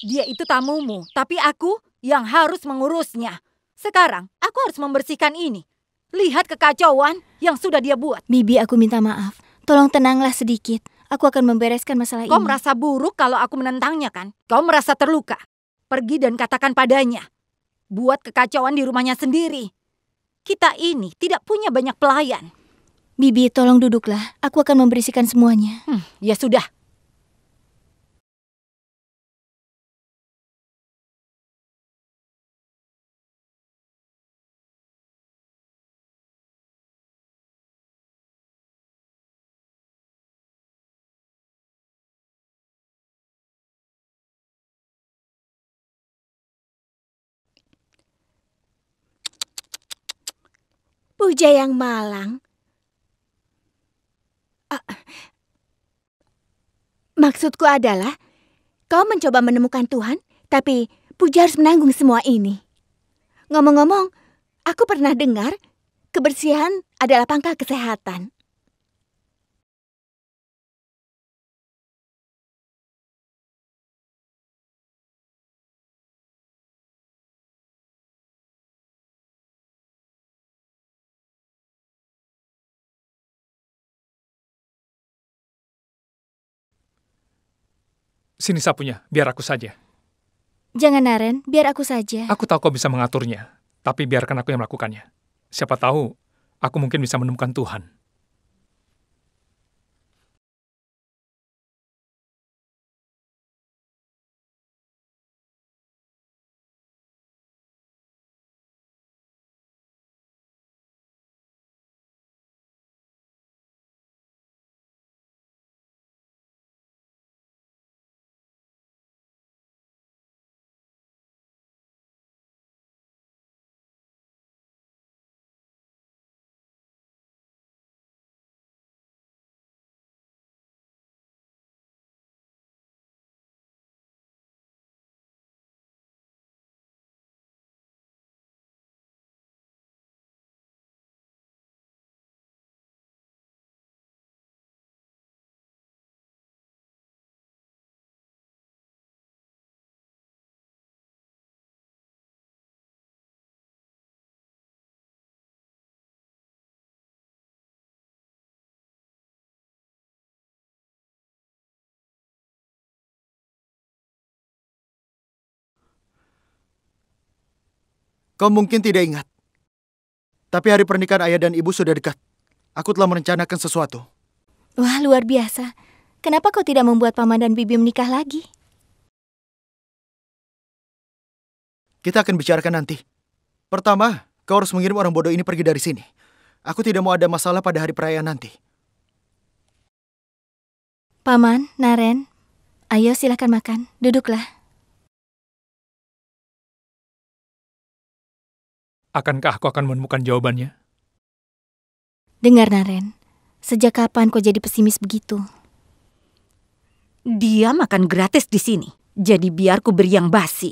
Dia itu tamumu, tapi aku yang harus mengurusnya. Sekarang aku harus membersihkan ini. Lihat kekacauan yang sudah dia buat. Bibi, aku minta maaf. Tolong tenanglah sedikit. Aku akan membereskan masalah Kau ini. Kau merasa buruk kalau aku menentangnya kan? Kau merasa terluka. Pergi dan katakan padanya. Buat kekacauan di rumahnya sendiri. Kita ini tidak punya banyak pelayan. Bibi, tolong duduklah. Aku akan membersihkan semuanya. Hmm, ya sudah, Puja yang malang. Uh, maksudku adalah, kau mencoba menemukan Tuhan, tapi Puja harus menanggung semua ini. Ngomong-ngomong, aku pernah dengar kebersihan adalah pangkal kesehatan. Sini sapunya, biar aku saja. Jangan, Naren. Biar aku saja. Aku tahu kau bisa mengaturnya, tapi biarkan aku yang melakukannya. Siapa tahu, aku mungkin bisa menemukan Tuhan. Kau mungkin tidak ingat. Tapi hari pernikahan ayah dan ibu sudah dekat. Aku telah merencanakan sesuatu. Wah, luar biasa. Kenapa kau tidak membuat paman dan bibi menikah lagi? Kita akan bicarakan nanti. Pertama, kau harus mengirim orang bodoh ini pergi dari sini. Aku tidak mau ada masalah pada hari perayaan nanti. Paman, Naren, ayo silakan makan. Duduklah. Akankah aku akan menemukan jawabannya? Dengar, Naren. Sejak kapan kau jadi pesimis begitu? Dia makan gratis di sini, jadi biar ku beri yang basi.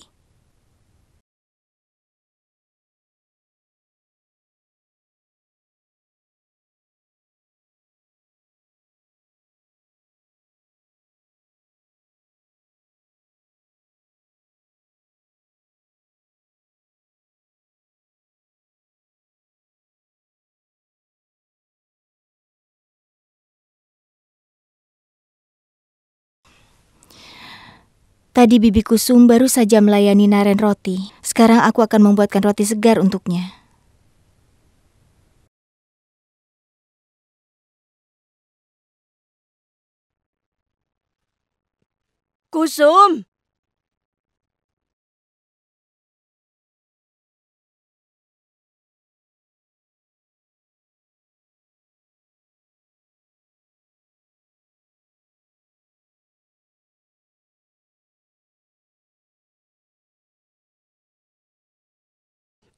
Tadi Bibi Kusum baru saja melayani Naren roti. Sekarang aku akan membuatkan roti segar untuknya. Kusum,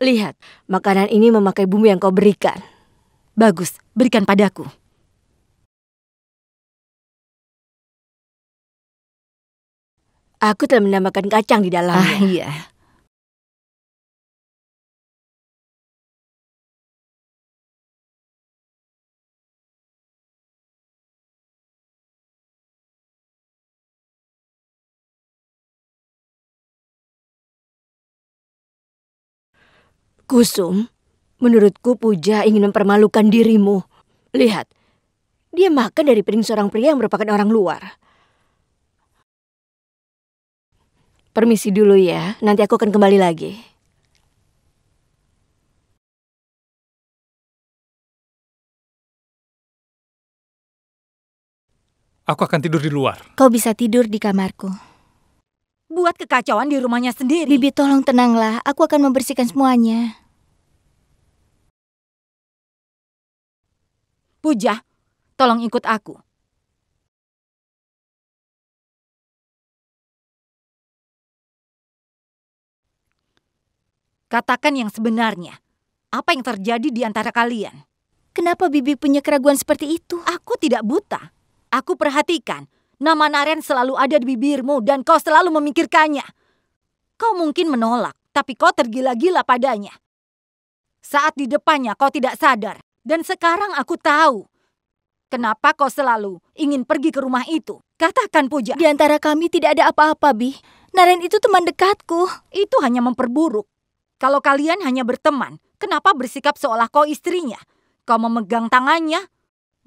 Lihat, makanan ini memakai bumbu yang kau berikan. Bagus, berikan padaku. Aku telah menambahkan kacang di dalamnya. Ah, iya. Kusum, menurutku Puja ingin mempermalukan dirimu. Lihat, dia makan dari piring seorang pria yang merupakan orang luar. Permisi dulu ya, nanti aku akan kembali lagi. Aku akan tidur di luar. Kau bisa tidur di kamarku membuat kekacauan di rumahnya sendiri. Bibi tolong tenanglah, aku akan membersihkan semuanya. Puja, tolong ikut aku. Katakan yang sebenarnya. Apa yang terjadi di antara kalian? Kenapa Bibi punya keraguan seperti itu? Aku tidak buta. Aku perhatikan Nama Naren selalu ada di bibirmu dan kau selalu memikirkannya. Kau mungkin menolak, tapi kau tergila-gila padanya. Saat di depannya kau tidak sadar, dan sekarang aku tahu. Kenapa kau selalu ingin pergi ke rumah itu? Katakan Puja. Di antara kami tidak ada apa-apa, Bi. Naren itu teman dekatku. Itu hanya memperburuk. Kalau kalian hanya berteman, kenapa bersikap seolah kau istrinya? Kau memegang tangannya,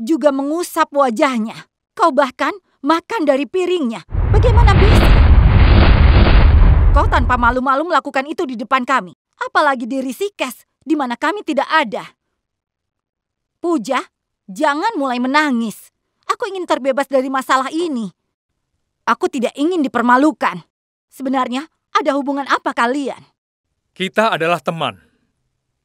juga mengusap wajahnya. Kau bahkan makan dari piringnya. Bagaimana bisa? Kau tanpa malu-malu melakukan itu di depan kami. Apalagi di Risikes, di mana kami tidak ada. Puja, jangan mulai menangis. Aku ingin terbebas dari masalah ini. Aku tidak ingin dipermalukan. Sebenarnya, ada hubungan apa kalian? Kita adalah teman.